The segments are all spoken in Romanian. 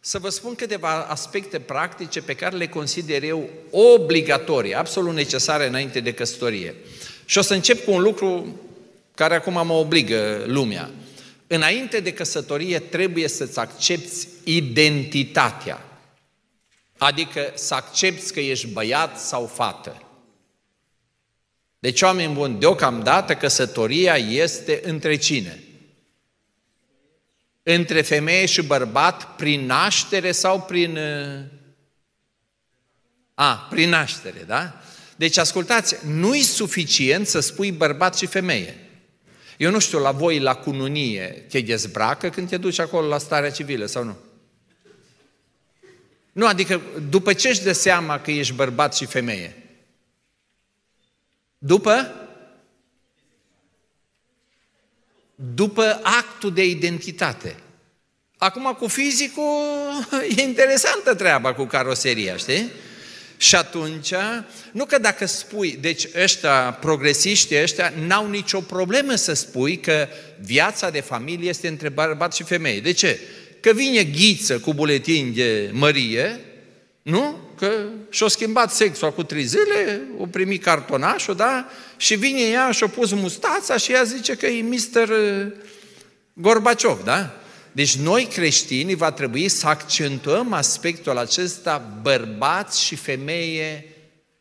să vă spun câteva aspecte practice pe care le consider eu obligatorii, absolut necesare înainte de căsătorie. Și o să încep cu un lucru care acum mă obligă lumea. Înainte de căsătorie trebuie să-ți accepti identitatea. Adică să accepti că ești băiat sau fată. Deci, oameni buni, deocamdată căsătoria este între cine? între femeie și bărbat prin naștere sau prin... Uh, A, prin naștere, da? Deci, ascultați, nu-i suficient să spui bărbat și femeie. Eu nu știu, la voi, la cununie, te dezbracă când te duci acolo la starea civilă sau nu? Nu, adică după ce își dă seama că ești bărbat și femeie? După? după actul de identitate. Acum cu fizicul e interesantă treaba cu caroseria, știi? Și atunci, nu că dacă spui, deci ăștia, progresiști ăștia, n-au nicio problemă să spui că viața de familie este între bărbat și femeie. De ce? Că vine ghiță cu buletin de mărie nu? Că și o schimbat sexul acum trei zile, o primi cartonașul, da? Și vine ea și o pus mustața și ea zice că e mister uh, Gorbaciov, da? Deci noi creștini va trebui să accentuăm aspectul acesta bărbați și femeie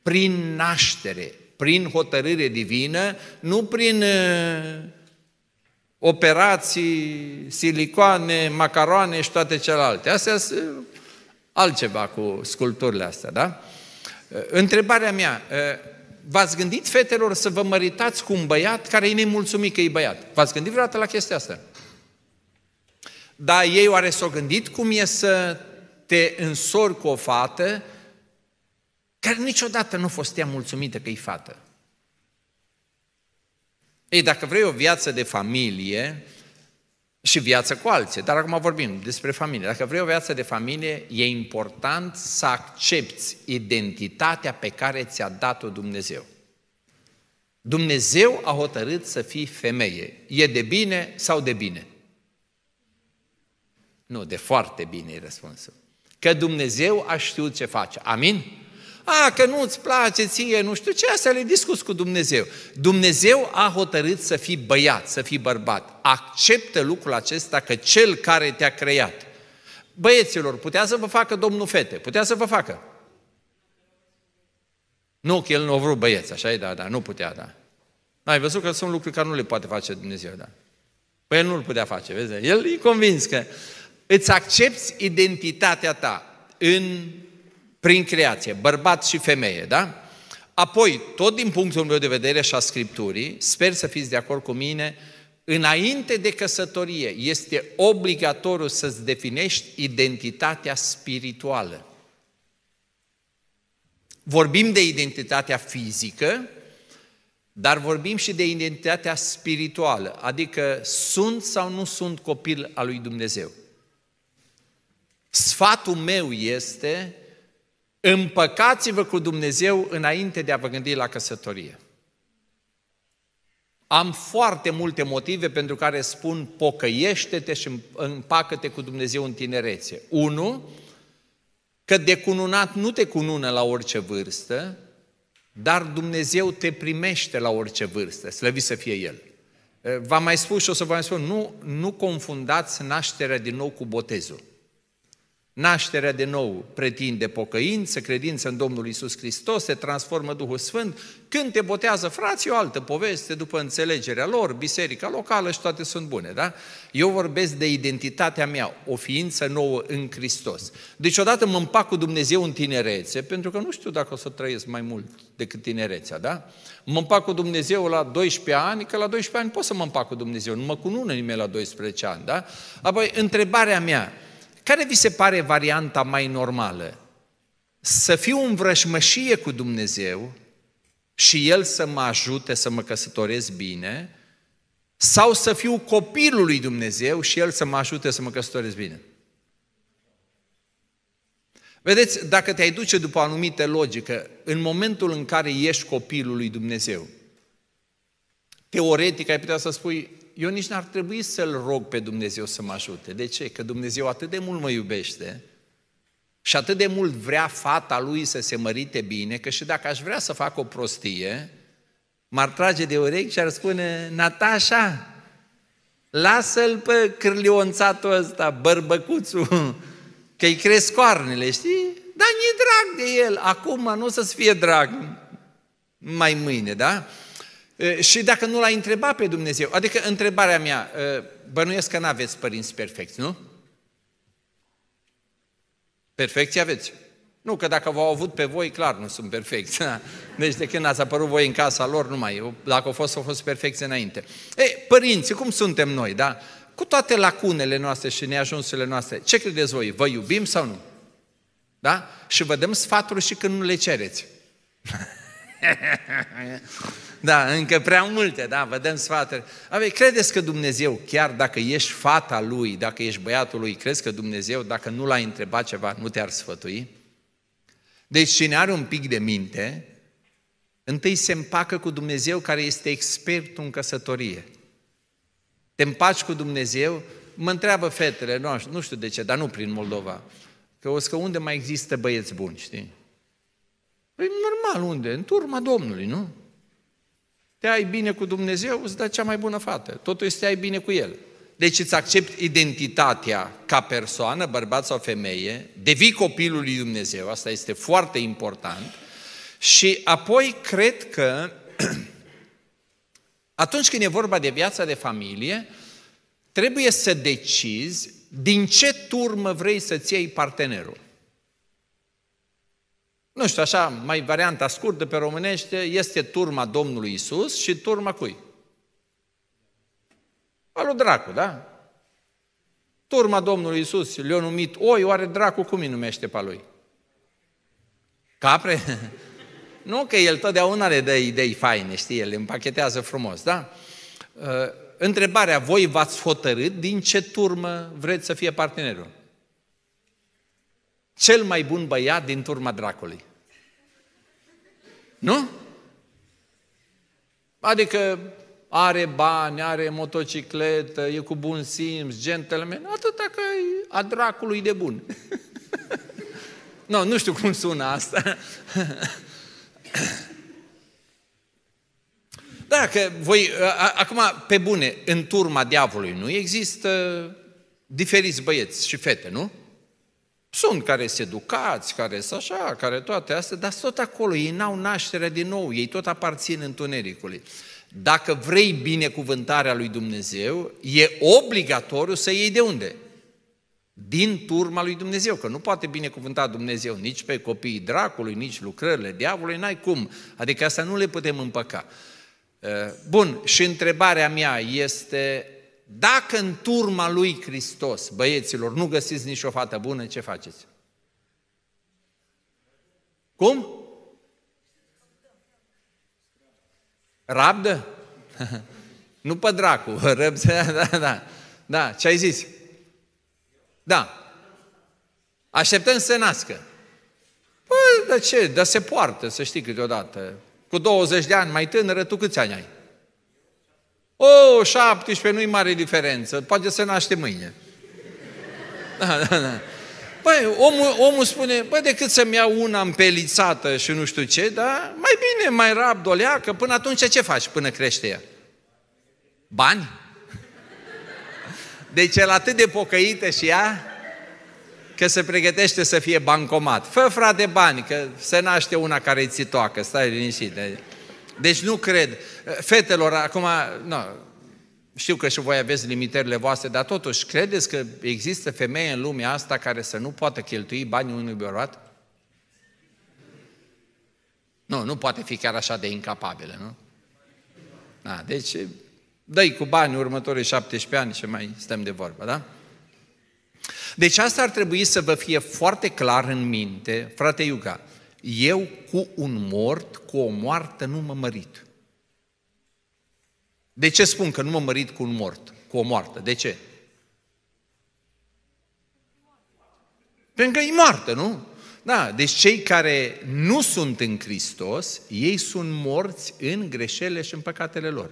prin naștere, prin hotărâre divină, nu prin uh, operații, silicoane, macaroane și toate celelalte. Astea sunt altceva cu sculpturile astea, da? Întrebarea mea, v-ați gândit, fetelor, să vă măritați cu un băiat care e nemulțumit că e băiat? V-ați gândit vreodată la chestia asta? Dar ei oare s-au gândit cum e să te însori cu o fată care niciodată nu a fost ea mulțumită că e fată? Ei, dacă vrei o viață de familie, și viață cu alții. Dar acum vorbim despre familie. Dacă vrei o viață de familie, e important să accepti identitatea pe care ți-a dat-o Dumnezeu. Dumnezeu a hotărât să fii femeie. E de bine sau de bine? Nu, de foarte bine e răspunsul. Că Dumnezeu a știut ce face. Amin? A, că nu-ți place ție, nu știu ce, astea le discuți cu Dumnezeu. Dumnezeu a hotărât să fii băiat, să fii bărbat. Acceptă lucrul acesta că Cel care te-a creat. Băieților, putea să vă facă Domnul fete, putea să vă facă. Nu, că el nu a vrut băieți, așa e, da, da, nu putea, da. Ai văzut că sunt lucruri care nu le poate face Dumnezeu, da. Păi el nu-l putea face, vezi? El e convins că îți accepti identitatea ta în prin creație, bărbat și femeie, da? Apoi, tot din punctul meu de vedere și a Scripturii, sper să fiți de acord cu mine, înainte de căsătorie este obligatoriu să-ți definești identitatea spirituală. Vorbim de identitatea fizică, dar vorbim și de identitatea spirituală, adică sunt sau nu sunt copil al lui Dumnezeu. Sfatul meu este Împăcați-vă cu Dumnezeu înainte de a vă gândi la căsătorie. Am foarte multe motive pentru care spun pocăiește-te și împacă-te cu Dumnezeu în tinerețe. Unu, că de cununat nu te cunună la orice vârstă, dar Dumnezeu te primește la orice vârstă, slăvit să fie El. V-am mai spus și o să vă mai spun, nu, nu confundați nașterea din nou cu botezul. Nașterea de nou pretinde pocăință, credință în Domnul Isus Hristos, se transformă Duhul Sfânt. Când te botează frații, o altă poveste, după înțelegerea lor, biserica locală și toate sunt bune, da? Eu vorbesc de identitatea mea, o ființă nouă în Hristos. Deci odată mă împac cu Dumnezeu în tinerețe, pentru că nu știu dacă o să trăiesc mai mult decât tinerețea, da? Mă împac cu Dumnezeu la 12 ani, că la 12 ani pot să mă împac cu Dumnezeu, nu mă cunună nimeni la 12 ani, da? Apoi, întrebarea mea, care vi se pare varianta mai normală? Să fiu în vrășmășie cu Dumnezeu și El să mă ajute să mă căsătoresc bine sau să fiu copilul lui Dumnezeu și El să mă ajute să mă căsătoresc bine? Vedeți, dacă te-ai duce după anumite logică, în momentul în care ești copilul lui Dumnezeu, teoretic ai putea să spui, eu nici n-ar trebui să-L rog pe Dumnezeu să mă ajute. De ce? Că Dumnezeu atât de mult mă iubește și atât de mult vrea fata lui să se mărite bine, că și dacă aș vrea să fac o prostie, m-ar trage de urechi și ar spune, Natasha, lasă-l pe cârlionțatul ăsta, bărbăcuțul, că-i cresc coarnele, știi? Dar nu drag de el, acum nu o să-ți fie drag mai mâine, da? Și dacă nu l-ai întrebat pe Dumnezeu, adică întrebarea mea, bănuiesc că nu aveți părinți perfecți, nu? Perfecții aveți. Nu, că dacă v-au avut pe voi, clar nu sunt perfecți. Deci de când ați apărut voi în casa lor, nu mai. Dacă au fost, au fost perfecți înainte. Ei, părinți, cum suntem noi, da? Cu toate lacunele noastre și neajunsurile noastre, ce credeți voi? Vă iubim sau nu? Da? Și vă dăm sfaturi și când nu le cereți. Da, încă prea multe, da, vă dăm sfaturi. Avei, credeți că Dumnezeu, chiar dacă ești fata lui, dacă ești băiatul lui, crezi că Dumnezeu, dacă nu l-ai întrebat ceva, nu te-ar sfătui? Deci cine are un pic de minte, întâi se împacă cu Dumnezeu care este expertul în căsătorie. Te împaci cu Dumnezeu, mă întreabă fetele, nu, nu știu de ce, dar nu prin Moldova, că o să unde mai există băieți buni, știi? Păi normal, unde? În turma Domnului, nu? Te ai bine cu Dumnezeu, îți dă cea mai bună fată. Totul este ai bine cu El. Deci îți accept identitatea ca persoană, bărbat sau femeie, devii copilul lui Dumnezeu, asta este foarte important, și apoi cred că atunci când e vorba de viața de familie, trebuie să decizi din ce turmă vrei să-ți iei partenerul. Nu știu, așa, mai varianta scurtă pe românește, este turma Domnului Isus și turma cui? A lui dracu, da? Turma Domnului Isus le-a numit oi, oare dracu cum îi numește pe lui? Capre? nu, că el totdeauna le dă idei faine, știi, el le împachetează frumos, da? Uh, întrebarea, voi v-ați hotărât din ce turmă vreți să fie partenerul? Cel mai bun băiat din turma dracului. Nu? Adică are bani, are motocicletă, e cu bun simț, gentleman, atâta că e a dracului de bun. no, nu știu cum sună asta. da, că voi, a, acum, pe bune, în turma diavolului nu există diferiți băieți și fete, nu? Sunt care se educați, care sunt așa, care toate astea, dar tot acolo, ei n-au naștere din nou, ei tot aparțin întunericului. Dacă vrei binecuvântarea lui Dumnezeu, e obligatoriu să iei de unde? Din turma lui Dumnezeu, că nu poate binecuvânta Dumnezeu nici pe copiii dracului, nici lucrările diavolului, n-ai cum. Adică asta nu le putem împăca. Eh, bun, și întrebarea mea este dacă în turma lui Hristos, băieților, nu găsiți nicio fată bună, ce faceți? Cum? Rabdă? nu pe dracu, răbdă, da, da, da. Da, ce ai zis? Da. Așteptăm să se nască. Păi, de ce? Dar se poartă, să știi câteodată. Cu 20 de ani mai tânără, tu câți ani ai? O, oh, 17 nu-i mare diferență, poate se naște mâine. Da, da, da. Băi, omul, omul spune, bă, decât să-mi iau una împelițată și nu știu ce, da, mai bine, mai rab, dolea, că până atunci ce faci până crește ea? Bani? Deci el atât de pocăită și ea, că se pregătește să fie bancomat. Fă, frate, bani, că se naște una care ți toacă, stai liniștit. Deci nu cred. Fetelor, acum, nu, știu că și voi aveți limitările voastre, dar totuși, credeți că există femeie în lumea asta care să nu poată cheltui banii unui bărbat? Nu, nu poate fi chiar așa de incapabilă, nu? Da, deci dă cu bani următorii 17 ani și mai stăm de vorbă, da? Deci asta ar trebui să vă fie foarte clar în minte, frate Iuga eu cu un mort, cu o moartă, nu mă mărit. De ce spun că nu mă mărit cu un mort, cu o moartă? De ce? Pentru că e moartă, nu? Da, deci cei care nu sunt în Hristos, ei sunt morți în greșelile și în păcatele lor.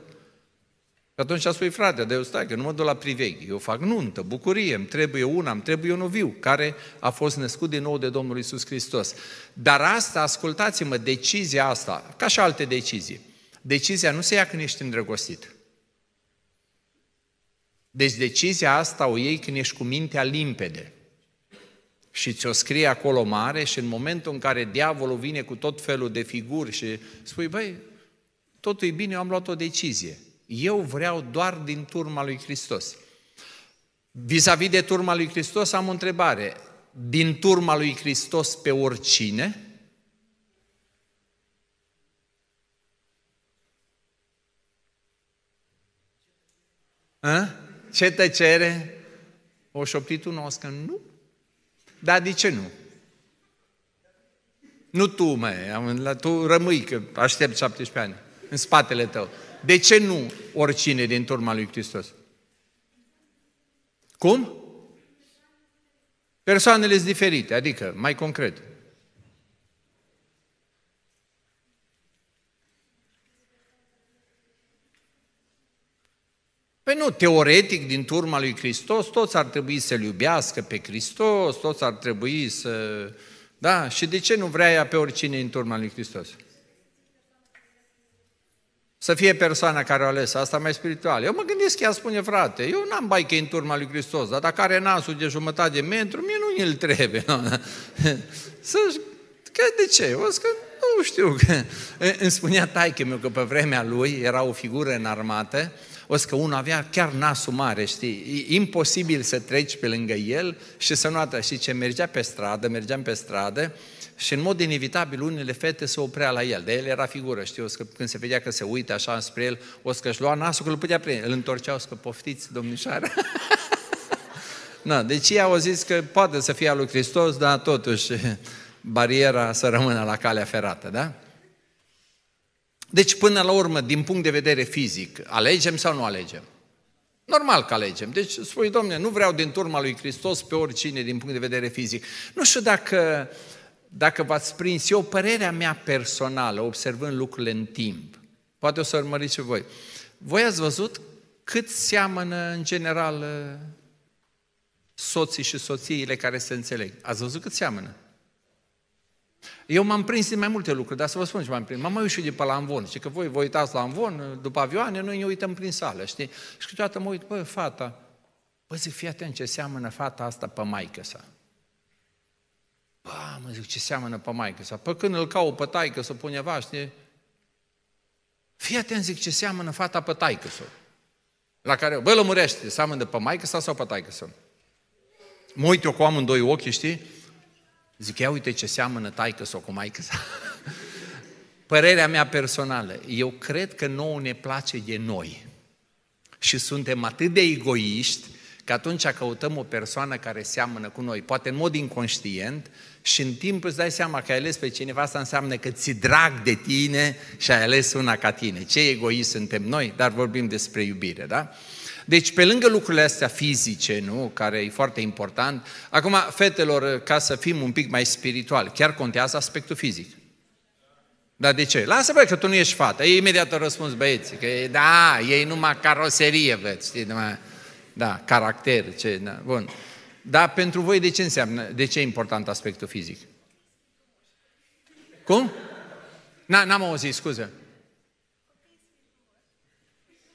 Și atunci spui, frate, dar eu stai, că nu mă duc la priveghi, eu fac nuntă, bucurie, îmi trebuie una, îmi trebuie un oviu, care a fost născut din nou de Domnul Isus Hristos. Dar asta, ascultați-mă, decizia asta, ca și alte decizii, decizia nu se ia când ești îndrăgostit. Deci decizia asta o iei când ești cu mintea limpede și ți-o scrie acolo mare și în momentul în care diavolul vine cu tot felul de figuri și spui, băi, totul e bine, eu am luat o decizie. Eu vreau doar din turma lui Hristos. Vis-a-vis de turma lui Hristos am o întrebare. Din turma lui Hristos pe oricine? A? Ce tăcere? O șoptit un oscă? Nu. Dar de ce nu? Nu tu, mă, tu rămâi, că aștept 17 ani, în spatele tău. De ce nu oricine din turma lui Hristos? Cum? Persoanele sunt diferite, adică, mai concret. Păi nu, teoretic, din turma lui Hristos, toți ar trebui să-L iubească pe Hristos, toți ar trebui să... Da, și de ce nu vrea ea pe oricine din turma lui Hristos? Să fie persoana care o ales, asta mai spiritual. Eu mă gândesc că ea spune, frate, eu n-am baiche în turma lui Hristos, dar dacă are nasul de jumătate de metru, mie nu îl trebuie. Nu? Să că de ce? O să nu știu. Că... Îmi spunea taică meu că pe vremea lui era o figură armată, o să că unul avea chiar nasul mare, știi? E imposibil să treci pe lângă el și să nu atrași. Și ce mergea pe stradă, mergeam pe stradă, și în mod inevitabil unele fete se oprea la el. De el era figură, știu, că când se vedea că se uită așa spre el, o că își lua nasul că îl putea prinde. Îl întorceau să poftiți, domnișoară. Na, deci ei au zis că poate să fie al lui Hristos, dar totuși bariera să rămână la calea ferată, da? Deci până la urmă, din punct de vedere fizic, alegem sau nu alegem? Normal că alegem. Deci spui, domne, nu vreau din turma lui Hristos pe oricine din punct de vedere fizic. Nu știu dacă uh, dacă v-ați prins, eu părerea mea personală, observând lucrurile în timp, poate o să urmăriți și voi, voi ați văzut cât seamănă în general ă, soții și soțiile care se înțeleg. Ați văzut cât seamănă? Eu m-am prins din mai multe lucruri, dar să vă spun ce m-am prins. M-am mai ușit de pe la Amvon. Și că voi vă uitați la Amvon, după avioane, noi ne uităm prin sală, știi? Și câteodată mă uit, bă, fata, bă, zic, fii atent ce seamănă fata asta pe maică sa. Bă, mă zic, ce seamănă pe maică sa. Păi când îl cau pe taică să pune vaște? Fii atent, zic, ce seamănă fata pe taică sa. La care, bă, lămurește, seamănă pe maică sa sau pe taică sa? Mă uit eu cu amândoi ochi, știi? Zic, ia uite ce seamănă taică sau cu maică sa. Părerea mea personală, eu cred că nouă ne place de noi. Și suntem atât de egoiști că atunci căutăm o persoană care seamănă cu noi, poate în mod inconștient, și în timp îți dai seama că ai ales pe cineva, asta înseamnă că ți drag de tine și ai ales una ca tine. Ce egoist suntem noi, dar vorbim despre iubire, da? Deci, pe lângă lucrurile astea fizice, nu, care e foarte important, acum, fetelor, ca să fim un pic mai spiritual, chiar contează aspectul fizic. Dar de ce? Lasă, băi, că tu nu ești fată. Ei imediat au răspuns băieții, că da, ei numai caroserie, văd, știi, numai da, caracter, ce, da, bun. Dar pentru voi de ce înseamnă, de ce e important aspectul fizic? Cum? Na, n-am auzit, Scuze.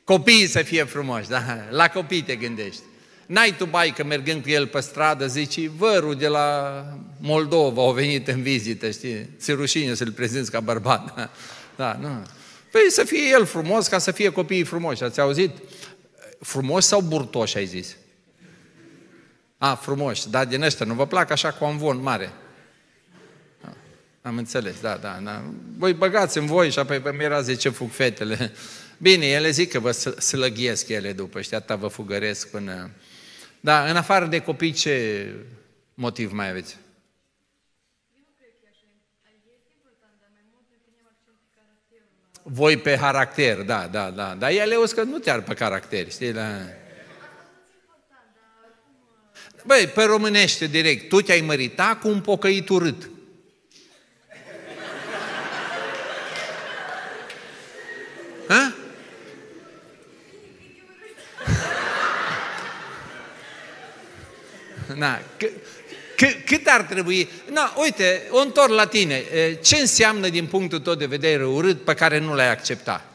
Copiii să fie frumoși, da, la copii te gândești. N-ai tu că mergând cu el pe stradă, zici, vărul de la Moldova au venit în vizită, știi? Ți rușine să-l prezinți ca bărbat. Da, nu. Păi să fie el frumos, ca să fie copiii frumoși, ați auzit? Frumos sau burtoși, ai zis? A, frumos, da, din ăștia, nu vă plac așa cu amvon mare. A, am înțeles, da, da, da. Voi băgați în voi și apoi vă mirați ce fug fetele. Bine, ele zic că vă slăghiesc ele după și atâta vă fugăresc până... Da, în afară de copii, ce motiv mai aveți? voi pe caracter, da, da, da. da. Dar ea le că nu te ar pe caracter, știi, la... Băi, pe românește direct, tu te-ai mărita cu un pocăit urât. Ha? Na, cât ar trebui? Na, uite, o întorc la tine. Ce înseamnă din punctul tău de vedere urât pe care nu l-ai acceptat?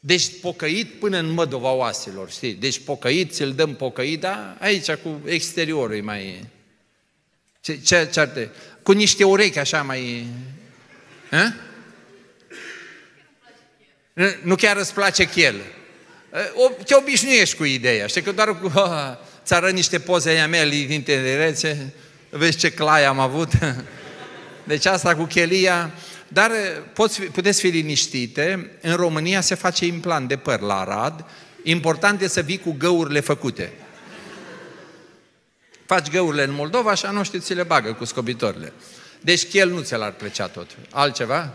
Deci pocăit până în mădova oaselor, știi? Deci pocăit, ți-l dăm pocăit, da? aici cu exteriorul e mai... Ce, ce, ce ar trebui? Cu niște urechi așa mai... A? Nu, chiar îți place chel. Te obișnuiești cu ideea, știi? Că doar cu... Ți ară niște poze aia mele din tenerețe. Vezi ce clai am avut? Deci asta cu chelia... Dar eh, poți, puteți fi liniștite, în România se face implant de păr la rad, Important e să vii cu găurile făcute. Faci găurile în Moldova și știți ți le bagă cu scobitorile. Deci chel nu ți l-ar plăcea tot. Altceva?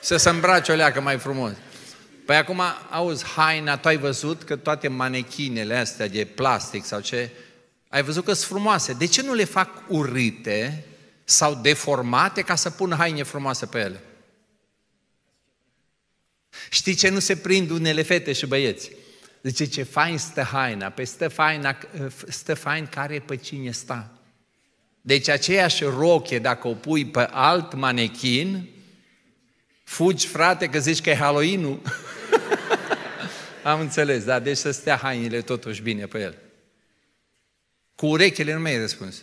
Să se îmbraci o leacă mai frumos. Păi acum, auzi, haina, tu ai văzut că toate manechinele astea de plastic sau ce, ai văzut că sunt frumoase. De ce nu le fac urite sau deformate ca să pun haine frumoase pe ele? Știi ce nu se prind unele fete și băieți? Zice, ce fain stă haina, pe păi stă, faina, stă fain care pe cine sta. Deci aceeași roche, dacă o pui pe alt manechin, fugi, frate, că zici că e Halloween-ul. Am înțeles, da, deci să stea hainele totuși bine pe el. Cu urechile nu mai ai răspuns.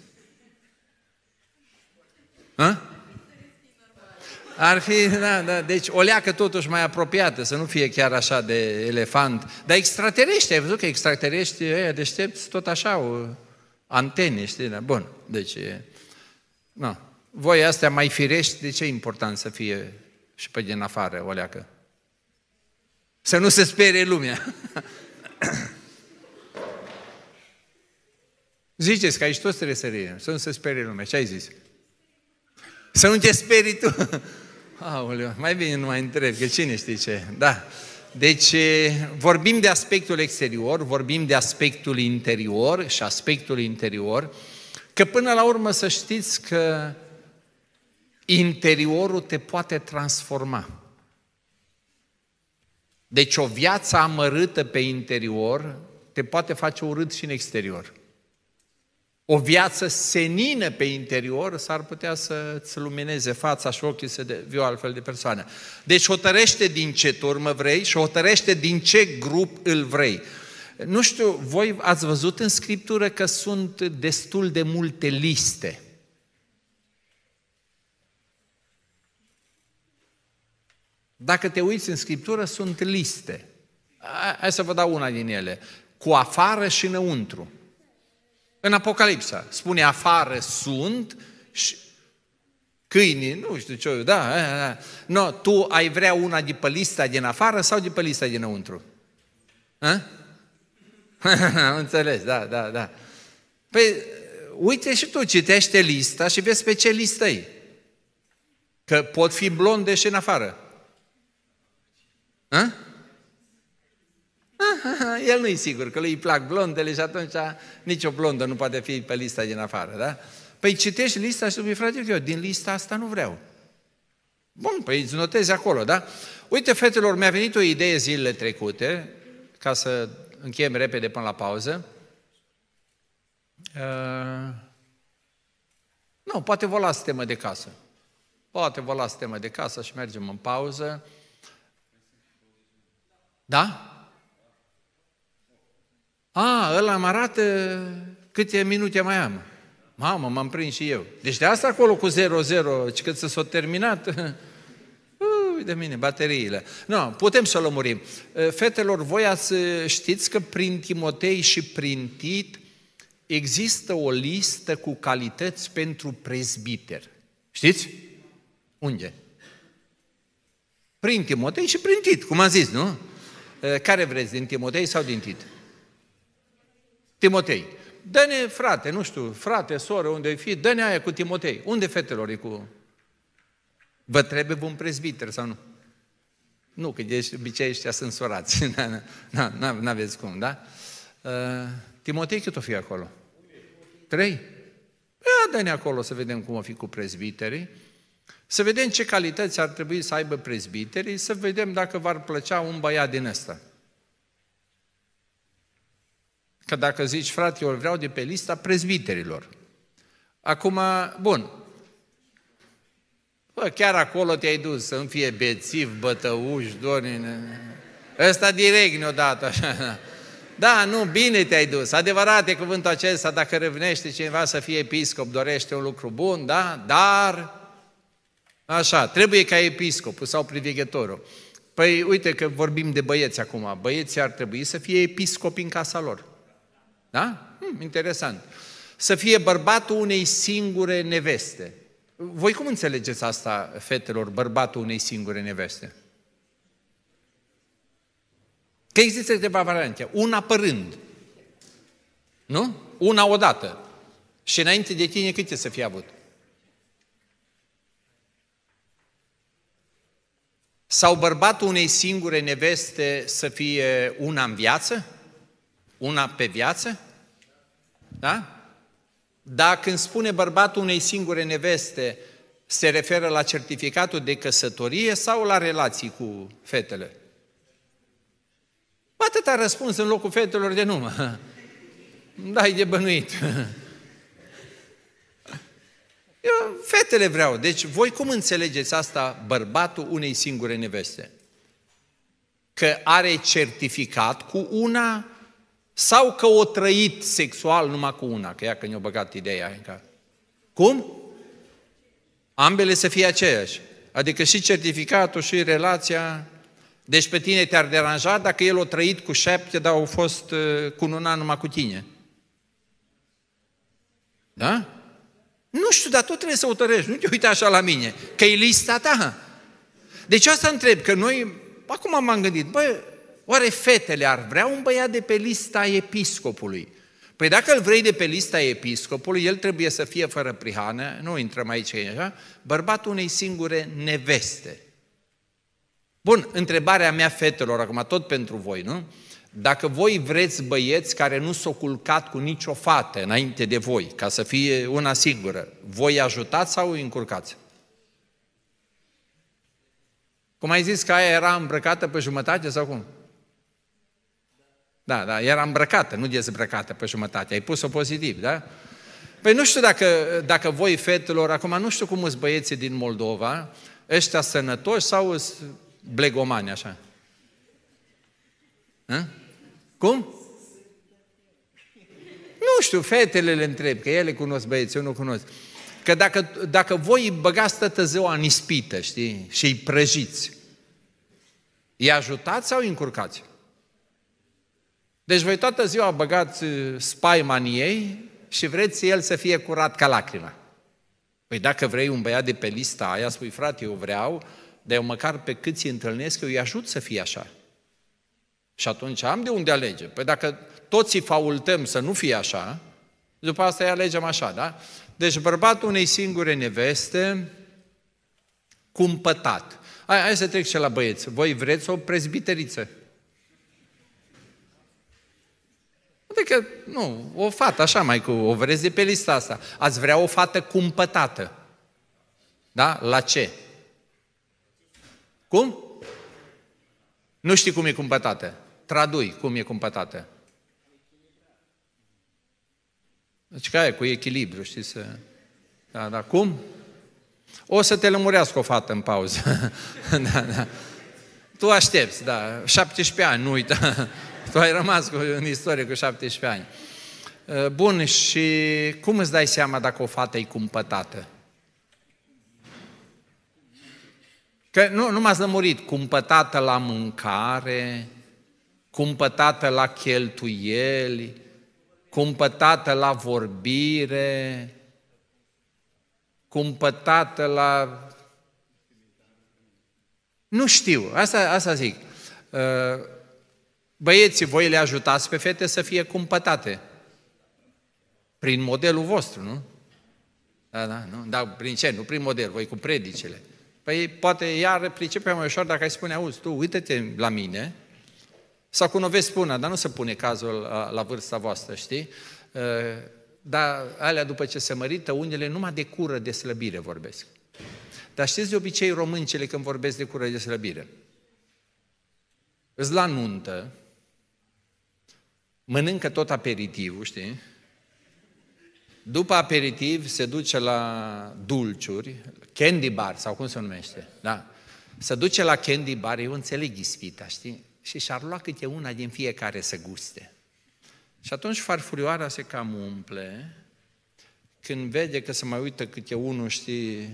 Hă? Ar fi, da, da, deci o leacă totuși mai apropiată, să nu fie chiar așa de elefant. Dar extraterestri, ai văzut că extraterestri ăia deștepți tot așa, o antene, știi, da? Bun, deci, nu. Voi astea mai firești, de ce e important să fie și pe din afară o leacă? Să nu se spere lumea. Ziceți că aici toți trebuie să riem, să nu se spere lumea. Ce ai zis? Să nu te sperii tu. Aoleu, mai bine nu mai întreb, că cine știe ce. Da. Deci vorbim de aspectul exterior, vorbim de aspectul interior și aspectul interior, că până la urmă să știți că interiorul te poate transforma. Deci o viață amărâtă pe interior te poate face urât și în exterior. O viață senină pe interior s-ar putea să-ți lumineze fața și ochii să devii o altfel de persoană. Deci hotărește din ce turmă vrei și hotărește din ce grup îl vrei. Nu știu, voi ați văzut în Scriptură că sunt destul de multe liste – Dacă te uiți în Scriptură, sunt liste. Hai să vă dau una din ele. Cu afară și înăuntru. În Apocalipsa spune afară sunt și câinii, nu știu ce, da, da, da. no, tu ai vrea una de pe lista din afară sau de pe lista dinăuntru? A? Înțeles, da, da, da. Păi, uite și tu, citește lista și vezi pe ce listă e. Că pot fi blonde și în afară. A? Ah, ah, ah, el nu-i sigur că lui îi plac blondele și atunci nicio blondă nu poate fi pe lista din afară, da? Păi citești lista și spui, frate, eu din lista asta nu vreau. Bun, păi îți notezi acolo, da? Uite, fetelor, mi-a venit o idee zilele trecute, ca să încheiem repede până la pauză. Uh... Nu, poate vă las temă de casă. Poate vă las temă de casă și mergem în pauză. Da? A, ăla îmi arată câte minute mai am. Mamă, m-am prins și eu. Deci de asta acolo cu 0-0, ci cât să s-a terminat, ui de mine, bateriile. Nu, no, putem să lămurim. Fetelor, voi ați știți că prin Timotei și prin Tit există o listă cu calități pentru prezbiter. Știți? Unde? Prin Timotei și prin Tit, cum am zis, nu? Eh, care vreți, din Timotei sau din Tit? Timotei. Dă-ne frate, nu știu, frate, soră, unde fi, dă-ne aia cu Timotei. Unde fetelor e cu... Vă trebuie un prezbiter sau nu? Nu, că de obicei ăștia sunt sorați. N-aveți cum, da? Eh, Timotei cât o fi acolo? Trei? Ia, dă-ne acolo să vedem cum o fi cu prezbiterii. Să vedem ce calități ar trebui să aibă prezbiterii, să vedem dacă v-ar plăcea un băiat din ăsta. Că dacă zici, frate, eu vreau de pe lista prezbiterilor. Acum, bun, Bă, chiar acolo te-ai dus să nu fie bețiv, bătăuș, dorină. Ăsta direct neodată. o așa. Da. da, nu, bine te-ai dus. Adevărat e cuvântul acesta, dacă revnește cineva să fie episcop, dorește un lucru bun, da? Dar Așa, trebuie ca episcopul sau privighetorul. Păi uite că vorbim de băieți acum. Băieții ar trebui să fie episcopi în casa lor. Da? Hm, interesant. Să fie bărbatul unei singure neveste. Voi cum înțelegeți asta, fetelor, bărbatul unei singure neveste? Că există câteva variante. Una părând. Nu? Una odată. Și înainte de tine câte să fie avut? Sau bărbatul unei singure neveste să fie una în viață? Una pe viață? Da? Dacă când spune bărbatul unei singure neveste, se referă la certificatul de căsătorie sau la relații cu fetele? a răspuns în locul fetelor de Da, e de bănuit. Eu, fetele vreau. Deci voi cum înțelegeți asta bărbatul unei singure neveste? Că are certificat cu una sau că o trăit sexual numai cu una? Că ea că ne-a băgat ideea în cap. Cum? Ambele să fie aceeași. Adică și certificatul și relația. Deci pe tine te-ar deranja dacă el o trăit cu șapte, dar au fost uh, cu una numai cu tine. Da? Nu știu, dar tot trebuie să o tărești. Nu te uita așa la mine, că e lista ta. Deci asta întreb, că noi, acum m-am gândit, bă, oare fetele ar vrea un băiat de pe lista episcopului? Păi dacă îl vrei de pe lista episcopului, el trebuie să fie fără prihană, nu intrăm aici, așa, bărbatul unei singure neveste. Bun, întrebarea mea fetelor, acum tot pentru voi, nu? Dacă voi vreți băieți care nu s-au culcat cu nicio fată înainte de voi, ca să fie una sigură, voi ajutați sau îi încurcați? Cum ai zis că aia era îmbrăcată pe jumătate sau cum? Da, da, era îmbrăcată, nu dezbrăcată pe jumătate. Ai pus-o pozitiv, da? Păi nu știu dacă, dacă voi, fetelor, acum nu știu cum sunt băieții din Moldova, ăștia sănătoși sau blegomani, așa? Hă? Cum? Nu știu, fetele le întreb, că ele cunosc băieți, eu nu cunosc. Că dacă, dacă voi îi băgați tătă ziua în ispită, știi, și îi prăjiți, îi ajutați sau îi încurcați? Deci voi toată ziua băgați uh, spaima în ei și vreți el să fie curat ca lacrima. Păi dacă vrei un băiat de pe lista aia, spui, frate, eu vreau, dar eu măcar pe câți îi întâlnesc, eu îi ajut să fie așa. Și atunci am de unde alege. Păi dacă toții faultăm să nu fie așa, după asta îi alegem așa, da? Deci bărbatul unei singure neveste, cumpătat. Hai, hai să trec și la băieți. Voi vreți o prezbiteriță? Adică, nu, o fată, așa mai cu, o vreți de pe lista asta. Ați vrea o fată cumpătată. Da? La ce? Cum? Nu știi cum e cumpătată tradui cum e cumpătată. Deci ca e, cu echilibru, știi să... Da, da, cum? O să te lămurească o fată în pauză. da, da. Tu aștepți, da, 17 ani, nu uita. tu ai rămas cu, în istorie cu 17 ani. Uh, bun, și cum îți dai seama dacă o fată e cumpătată? Că nu, nu m-ați lămurit, cumpătată la mâncare, cumpătată la cheltuieli, cumpătată la vorbire, cumpătată la... Nu știu, asta, asta zic. Uh, băieții, voi le ajutați pe fete să fie cumpătate. Prin modelul vostru, nu? Da, da, nu? Dar prin ce? Nu prin model, voi cu predicele. Păi poate iar pricepe mai ușor dacă ai spune, auzi, tu uite te la mine, sau cu novezi spună, dar nu se pune cazul la, uh, la vârsta voastră, știi? Uh, dar alea după ce se mărită, unele numai de cură de slăbire vorbesc. Dar știți de obicei româncele când vorbesc de cură de slăbire? Îți la nuntă, mănâncă tot aperitivul, știi? După aperitiv se duce la dulciuri, candy bar sau cum se numește, da? Se duce la candy bar, eu înțeleg ispita, știi? și și-ar lua câte una din fiecare să guste. Și atunci farfurioara se cam umple, când vede că se mai uită câte unul, știi,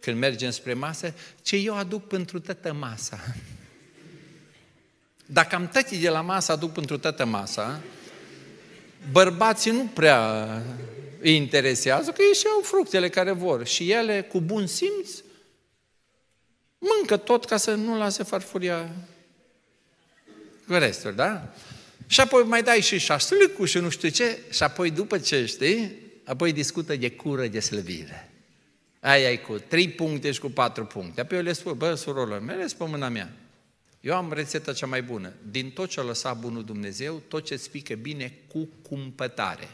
când mergem spre masă, ce eu aduc pentru tătă masa. Dacă am tăti de la masă, aduc pentru tătă masa, bărbații nu prea îi interesează, că ei și au fructele care vor. Și ele, cu bun simț, mâncă tot ca să nu lase farfuria restul, da? Și apoi mai dai și șașlucu și nu știu ce, și apoi după ce știi, apoi discută de cură de slăvire. Aia e cu trei puncte și cu patru puncte. Apoi eu le spun, bă, surolă, Mele spun mâna mea. Eu am rețeta cea mai bună. Din tot ce a lăsat bunul Dumnezeu, tot ce îți pică bine cu cumpătare.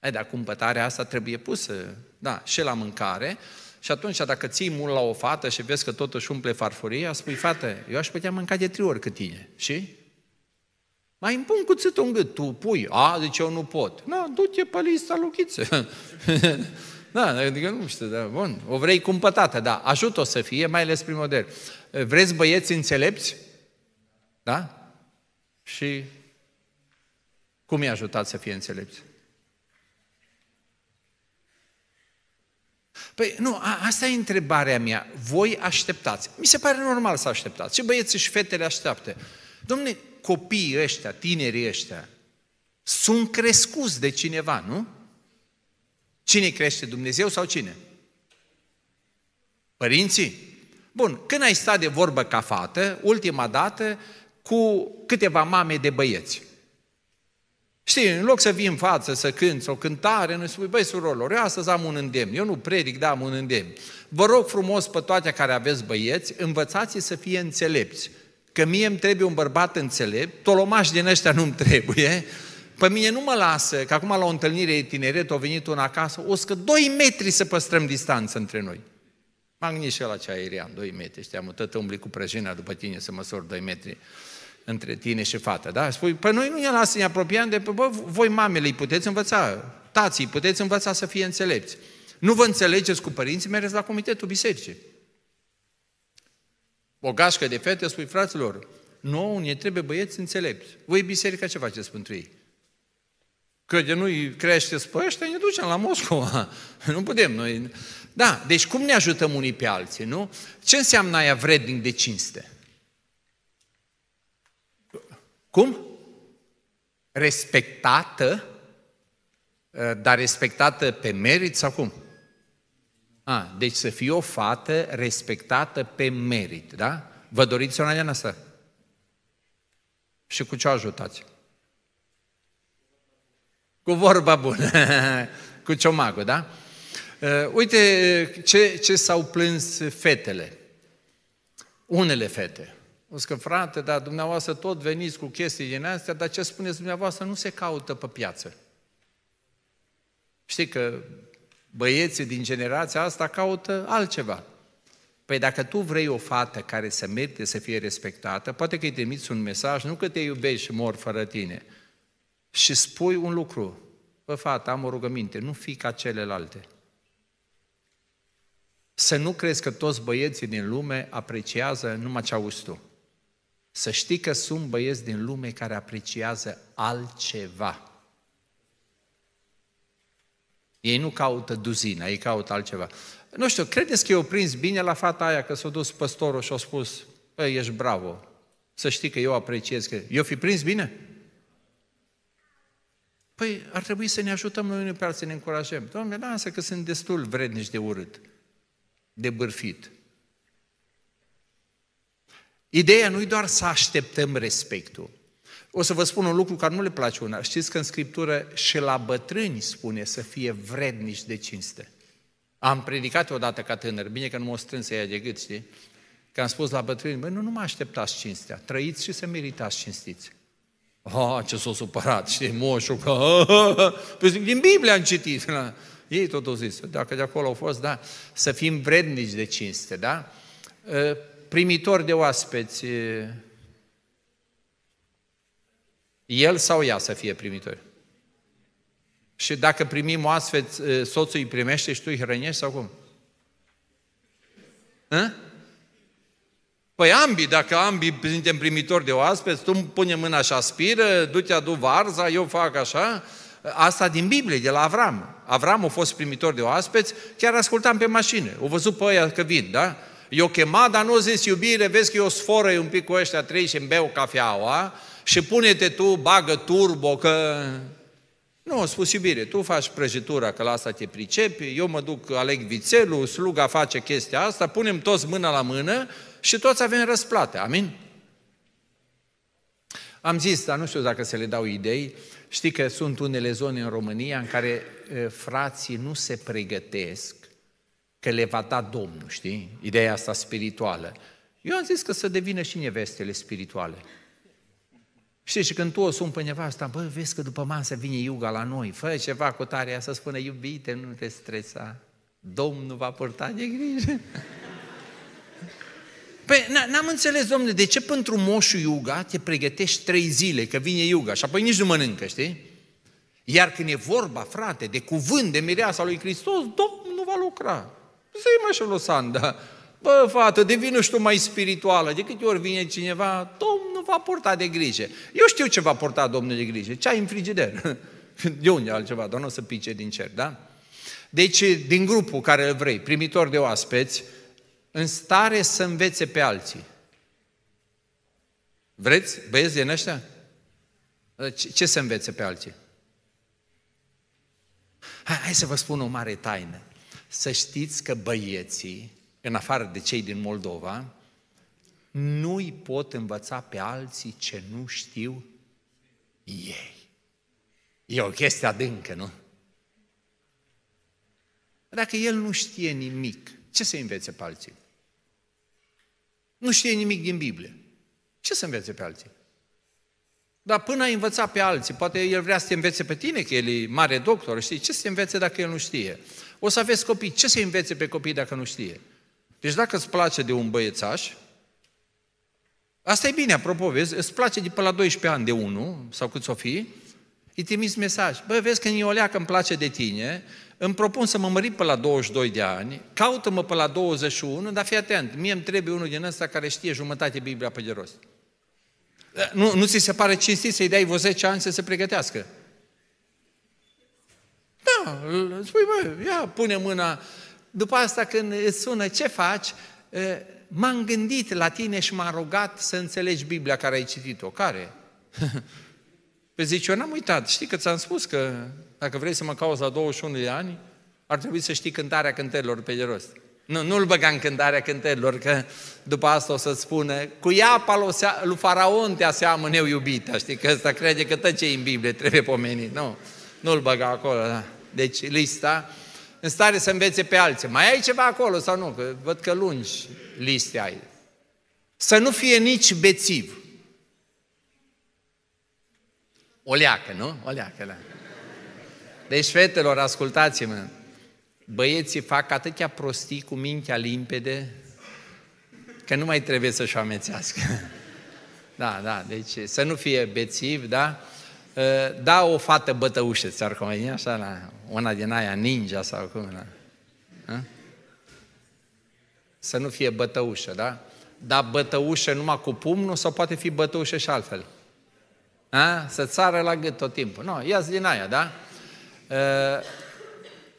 Ai, dar cumpătarea asta trebuie pusă, da, și la mâncare, și atunci, dacă ții mult la o fată și vezi că totuși umple farfuria, spui, fată, eu aș putea mânca de trei ori cât tine. Și? Mai îmi pun cuțitul în gât, tu pui. A, deci eu nu pot. Na, du-te pe lista luchițe. da, adică nu știu, da, bun. O vrei cumpătată, da. Ajută-o să fie, mai ales model. Vreți băieți înțelepți? Da? Și cum i-a ajutat să fie înțelepți? Păi nu, a, asta e întrebarea mea. Voi așteptați. Mi se pare normal să așteptați. Și băieți și fetele așteaptă. Domne, copiii ăștia, tinerii ăștia, sunt crescuți de cineva, nu? Cine crește, Dumnezeu sau cine? Părinții? Bun, când ai stat de vorbă ca fată, ultima dată, cu câteva mame de băieți. Știi, în loc să vii în față, să cânți o cântare, noi spui, băi, surorilor, eu astăzi am un îndemn, eu nu predic, dar am un îndemn. Vă rog frumos pe toate care aveți băieți, învățați să fie înțelepți. Că mie îmi trebuie un bărbat înțelept, tolomaș din ăștia nu-mi trebuie, pe mine nu mă lasă, că acum la o întâlnire de tineret au venit un acasă, o scă 2 metri să păstrăm distanță între noi. M-am gândit și la ce aerian, 2 metri, știam, tot umbli cu prăjina după tine să măsori 2 metri între tine și fată, da? Spui, păi noi nu ne lasă să ne apropiem de, bă, voi mamele îi puteți învăța, tații puteți învăța să fie înțelepți. Nu vă înțelegeți cu părinții, mergeți la comitetul bisericii. O gașcă de fete, spui, fraților, nouă ne trebuie băieți înțelepți. Voi biserica ce faceți pentru ei? Că de nu-i creșteți pe ăștia, ne ducem la Moscova. nu putem noi. Da, deci cum ne ajutăm unii pe alții, nu? Ce înseamnă aia vrednic de cinste? Cum? Respectată, uh, dar respectată pe merit sau cum? A, deci să fie o fată respectată pe merit, da? Vă doriți o din asta? Și cu ce o ajutați? Cu vorba bună, cu ciomagul, da? Uh, uite uh, ce, ce s-au plâns fetele. Unele fete. O zic, frate, dar dumneavoastră tot veniți cu chestii din astea, dar ce spuneți dumneavoastră nu se caută pe piață. Știi că băieții din generația asta caută altceva. Păi dacă tu vrei o fată care să merite să fie respectată, poate că îi trimiți un mesaj, nu că te iubești și mor fără tine, și spui un lucru, bă, fată, am o rugăminte, nu fi ca celelalte. Să nu crezi că toți băieții din lume apreciază numai ce auzi tu. Să știi că sunt băieți din lume care apreciază altceva. Ei nu caută duzina, ei caută altceva. Nu știu, credeți că eu prins bine la fata aia că s-a dus păstorul și a spus, păi, ești bravo, să știi că eu apreciez că... Eu fi prins bine? Păi ar trebui să ne ajutăm noi unii pe alții, să ne încurajăm. Doamne, lasă că sunt destul vrednici de urât, de bârfit. Ideea nu e doar să așteptăm respectul. O să vă spun un lucru care nu le place una. Știți că în Scriptură și la bătrâni spune să fie vrednici de cinste. Am predicat odată ca tânăr, bine că nu m strâns să ia de gât, știi? Că am spus la bătrâni, băi, nu, nu mă așteptați cinstea, trăiți și să meritați cinstiți. Ah, ce s-a supărat, știi, moșul, că... Păi din Biblie am citit. Ei tot au zis, dacă de acolo au fost, da, să fim vrednici de cinste, da? Ă, primitor de oaspeți, el sau ea să fie primitor? Și dacă primim oaspeți, soțul îi primește și tu îi hrănești sau cum? Hă? Păi ambii, dacă ambii suntem primitori de oaspeți, tu pune mâna și aspiră, du-te adu varza, eu fac așa. Asta din Biblie, de la Avram. Avram a fost primitor de oaspeți, chiar ascultam pe mașină. O văzut pe aia că vin, da? Eu chemat, dar nu zis, iubire, vezi că eu sforă un pic cu ăștia trei și îmi beau cafeaua și pune-te tu, bagă turbo, că... Nu, a spus, iubire, tu faci prăjitura, că la asta te pricepi, eu mă duc, aleg vițelul, sluga face chestia asta, punem toți mâna la mână și toți avem răsplate, amin? Am zis, dar nu știu dacă se le dau idei, știi că sunt unele zone în România în care frații nu se pregătesc că le va da Domnul, știi? Ideea asta spirituală. Eu am zis că să devină și nevestele spirituale. Știi, și când tu o sun pe nevasta, bă, vezi că după masă vine iuga la noi, fă ceva cu tarea să spună, iubite, nu te stresa, Domnul va purta de grijă. Păi n-am înțeles, domnule, de ce pentru moșul iuga te pregătești trei zile, că vine iuga și apoi nici nu mănâncă, știi? Iar când e vorba, frate, de cuvânt, de mireasa lui Hristos, Domnul va lucra. Zi mă și lui Sanda, bă, fată, devine și tu mai spirituală. De câte ori vine cineva, Domnul va purta de grijă. Eu știu ce va purta Domnul de grijă, ce ai în frigider. De unde altceva, dar nu o să pice din cer, da? Deci, din grupul care îl vrei, primitor de oaspeți, în stare să învețe pe alții. Vreți băieți din ăștia? Ce, ce să învețe pe alții? Hai, hai să vă spun o mare taină. Să știți că băieții, în afară de cei din Moldova, nu-i pot învăța pe alții ce nu știu ei. E o chestie adâncă, nu? Dacă el nu știe nimic, ce să învețe pe alții? Nu știe nimic din Biblie. Ce să învețe pe alții? Dar până ai învățat pe alții, poate el vrea să te învețe pe tine, că el e mare doctor, știi? Ce să te învețe dacă el nu știe? O să aveți copii. Ce se învețe pe copii dacă nu știe? Deci dacă îți place de un băiețaș, asta e bine, apropo, vezi, îți place de pe la 12 ani de unul, sau cât o fi, îi trimiți mesaj. Bă, vezi că Niolea îmi place de tine, îmi propun să mă mări pe la 22 de ani, caută-mă pe la 21, dar fii atent, mie îmi trebuie unul din ăsta care știe jumătate Biblia pe de rost. Nu, nu ți se pare cinstit să-i dai vreo 10 ani să se pregătească? Da, spui, bă, ia, pune mâna. După asta când îți sună, ce faci? M-am gândit la tine și m-am rugat să înțelegi Biblia care ai citit-o. Care? Păi zice, eu n-am uitat. Știi că ți-am spus că dacă vrei să mă cauți la 21 de ani, ar trebui să știi cântarea cântărilor pe de rost. Nu, nu-l băga în cântarea cântărilor, că după asta o să spune, cu apa lui Faraon te aseamănă eu iubita, știi, că ăsta crede că tot ce în Biblie trebuie pomenit. Nu, nu-l băga acolo, da deci lista, în stare să învețe pe alții. Mai ai ceva acolo sau nu? Că văd că lungi liste ai. Să nu fie nici bețiv. O leacă, nu? O leacă, da. Deci, fetelor, ascultați-mă. Băieții fac atâtea prostii cu mintea limpede că nu mai trebuie să-și amețească. Da, da, deci să nu fie bețiv, da? Ă, da o fată bătăușă, ți-ar conveni așa, la una din aia ninja sau cum, la, ă? Să nu fie bătăușă, da? Dar bătăușă numai cu pumnul sau poate fi bătăușă și altfel? A? Ă? Să țară la gât tot timpul. Nu, no, ia din aia, da? A,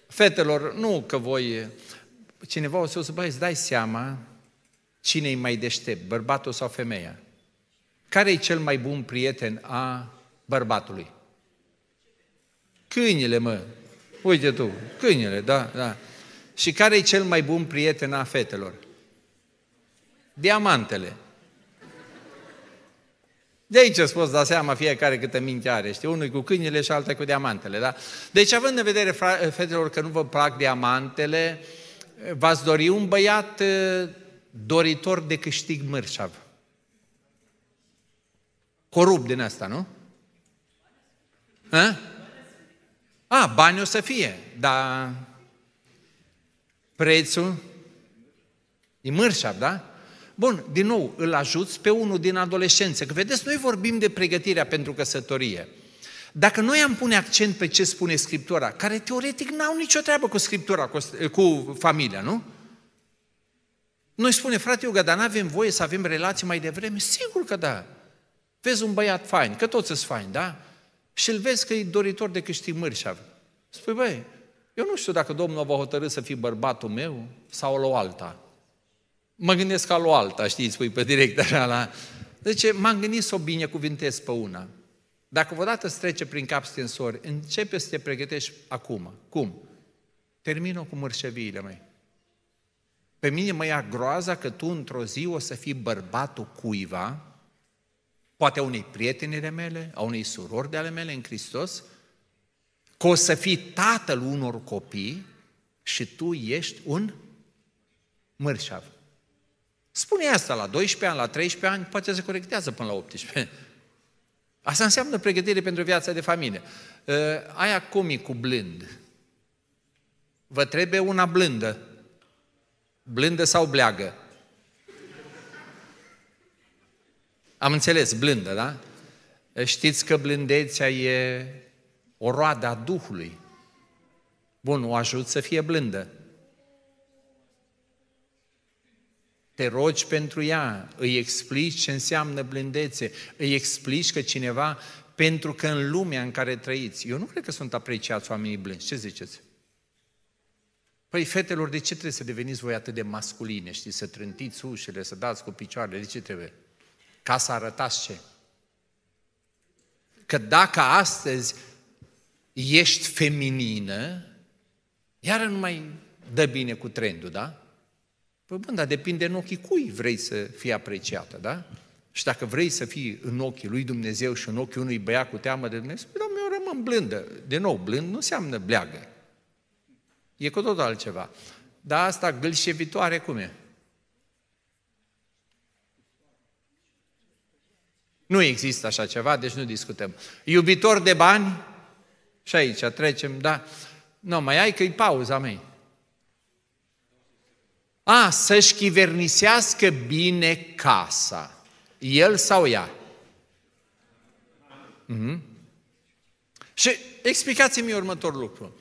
fetelor, nu că voi... Cineva o să zică, băi, îți dai seama cine e mai deștept, bărbatul sau femeia? Care e cel mai bun prieten a bărbatului. Câinile, mă! Uite tu, câinele, da, da. Și care e cel mai bun prieten a fetelor? Diamantele. De aici îți poți da seama fiecare câtă minte are, știi? Unul cu câinile și alta cu diamantele, da? Deci având în vedere, fetelor, că nu vă plac diamantele, v-ați dori un băiat ă, doritor de câștig mârșav. corup din asta, nu? A? A, bani o să fie, dar prețul e mărșav, da? Bun, din nou, îl ajuți pe unul din adolescență. Că vedeți, noi vorbim de pregătirea pentru căsătorie. Dacă noi am pune accent pe ce spune Scriptura, care teoretic n-au nicio treabă cu Scriptura, cu, cu familia, nu? Noi spune, frate Iuga, dar n-avem voie să avem relații mai devreme? Sigur că da. Vezi un băiat fain, că toți sunt fain, da? și îl vezi că e doritor de câștig mărșav. Spui, băi, eu nu știu dacă Domnul va hotărâ să fii bărbatul meu sau o alta. Mă gândesc ca o alta, știi, spui pe direct de la... Deci m-am gândit să o binecuvintez pe una. Dacă odată îți trece prin cap stensori, începe să te pregătești acum. Cum? Termină cu mărșeviile mei. Pe mine mă ia groaza că tu într-o zi o să fii bărbatul cuiva poate a unei prietenile mele, a unei surori de ale mele în Hristos, că o să fii tatăl unor copii și tu ești un mărșav. Spune asta la 12 ani, la 13 ani, poate se corectează până la 18. Asta înseamnă pregătire pentru viața de familie. Ă, aia cum e cu blând? Vă trebuie una blândă. Blândă sau bleagă? Am înțeles, blândă, da? Știți că blândețea e o roadă a Duhului. Bun, o ajut să fie blândă. Te rogi pentru ea, îi explici ce înseamnă blândețe, îi explici că cineva, pentru că în lumea în care trăiți, eu nu cred că sunt apreciați oamenii blânzi. Ce ziceți? Păi, fetelor, de ce trebuie să deveniți voi atât de masculine, știți, să trântiți ușile, să dați cu picioarele, de ce trebuie? Ca să arătați ce? Că dacă astăzi ești feminină, iară nu mai dă bine cu trendul, da? Păi bun, dar depinde în ochii cui vrei să fii apreciată, da? Și dacă vrei să fii în ochii lui Dumnezeu și în ochii unui băiat cu teamă de Dumnezeu, spui, doamne, eu rămân blândă. De nou, blând nu înseamnă bleagă. E cu totul altceva. Dar asta gâlșevitoare cum e? Nu există așa ceva, deci nu discutăm. Iubitor de bani? Și aici trecem, da? Nu, mai ai că-i pauza mea. A, să-și chivernisească bine casa. El sau ea? Mm-hmm. Și explicați-mi următorul lucru.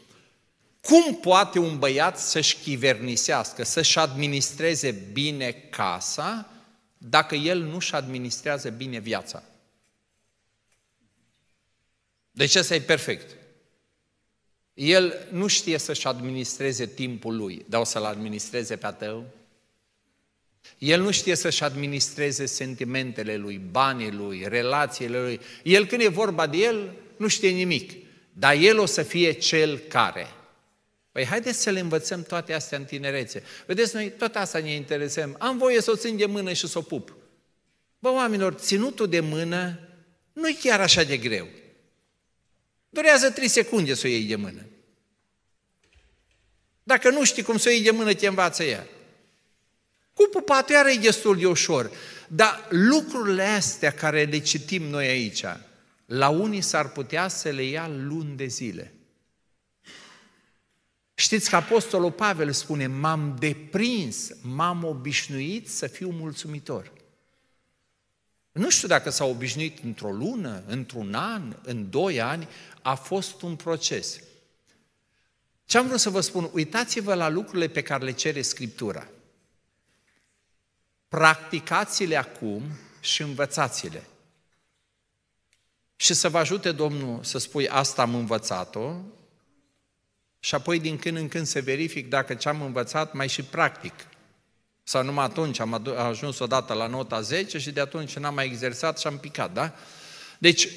Cum poate un băiat să-și chivernisească, să-și administreze bine casa dacă el nu-și administrează bine viața. Deci ăsta e perfect. El nu știe să-și administreze timpul lui, dar o să-l administreze pe-a tău. El nu știe să-și administreze sentimentele lui, banii lui, relațiile lui. El, când e vorba de el, nu știe nimic. Dar el o să fie cel care Păi haideți să le învățăm toate astea în tinerețe. Vedeți, noi tot asta ne interesăm. Am voie să o țin de mână și să o pup. Bă, oamenilor, ținutul de mână nu e chiar așa de greu. Durează 3 secunde să o iei de mână. Dacă nu știi cum să o iei de mână, te învață ea. Cu pupatul iară e destul de ușor. Dar lucrurile astea care le citim noi aici, la unii s-ar putea să le ia luni de zile. Știți că Apostolul Pavel spune, m-am deprins, m-am obișnuit să fiu mulțumitor. Nu știu dacă s-a obișnuit într-o lună, într-un an, în doi ani, a fost un proces. Ce am vrut să vă spun, uitați-vă la lucrurile pe care le cere Scriptura. Practicați-le acum și învățați-le. Și să vă ajute Domnul să spui, asta am învățat-o, și apoi din când în când se verific dacă ce am învățat mai și practic. Sau numai atunci am ajuns odată la nota 10 și de atunci n-am mai exersat și am picat, da? Deci,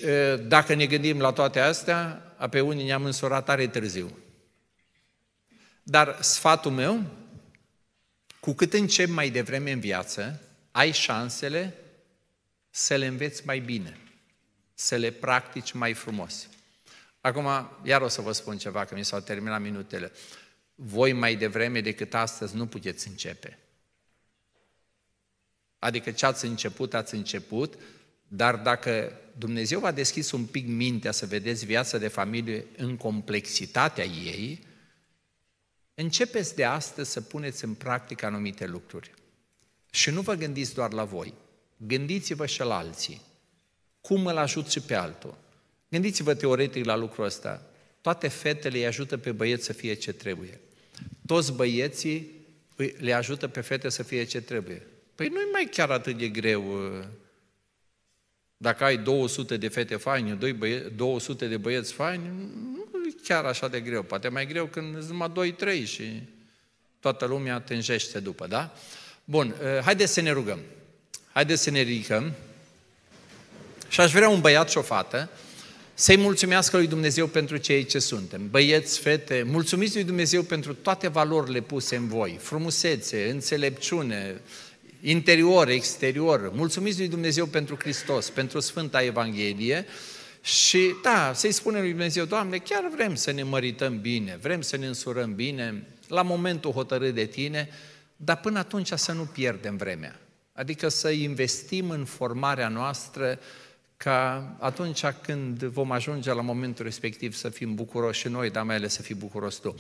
dacă ne gândim la toate astea, pe unii ne-am însurat tare târziu. Dar sfatul meu, cu cât încep mai devreme în viață, ai șansele să le înveți mai bine, să le practici mai frumos. Acum, iar o să vă spun ceva, că mi s-au terminat minutele. Voi mai devreme decât astăzi nu puteți începe. Adică ce ați început, ați început, dar dacă Dumnezeu v-a deschis un pic mintea să vedeți viața de familie în complexitatea ei, începeți de astăzi să puneți în practică anumite lucruri. Și nu vă gândiți doar la voi, gândiți-vă și la alții. Cum îl ajut și pe altul? Gândiți-vă teoretic la lucrul ăsta. Toate fetele îi ajută pe băieți să fie ce trebuie. Toți băieții le ajută pe fete să fie ce trebuie. Păi nu-i mai chiar atât de greu ă, dacă ai 200 de fete faine, 200 de băieți faini, nu e chiar așa de greu. Poate mai greu când sunt numai 2-3 și toată lumea tânjește după, da? Bun, ă, haideți să ne rugăm. Haideți să ne ridicăm. Și aș vrea un băiat și o fată să-i mulțumească lui Dumnezeu pentru cei ce suntem. Băieți, fete, mulțumiți lui Dumnezeu pentru toate valorile puse în voi. Frumusețe, înțelepciune, interior, exterior. Mulțumiți lui Dumnezeu pentru Hristos, pentru Sfânta Evanghelie. Și da, să-i spunem lui Dumnezeu, Doamne, chiar vrem să ne mărităm bine, vrem să ne însurăm bine, la momentul hotărât de Tine, dar până atunci să nu pierdem vremea. Adică să investim în formarea noastră ca atunci când vom ajunge la momentul respectiv să fim bucuroși și noi, dar mai ales să fii bucuros tu.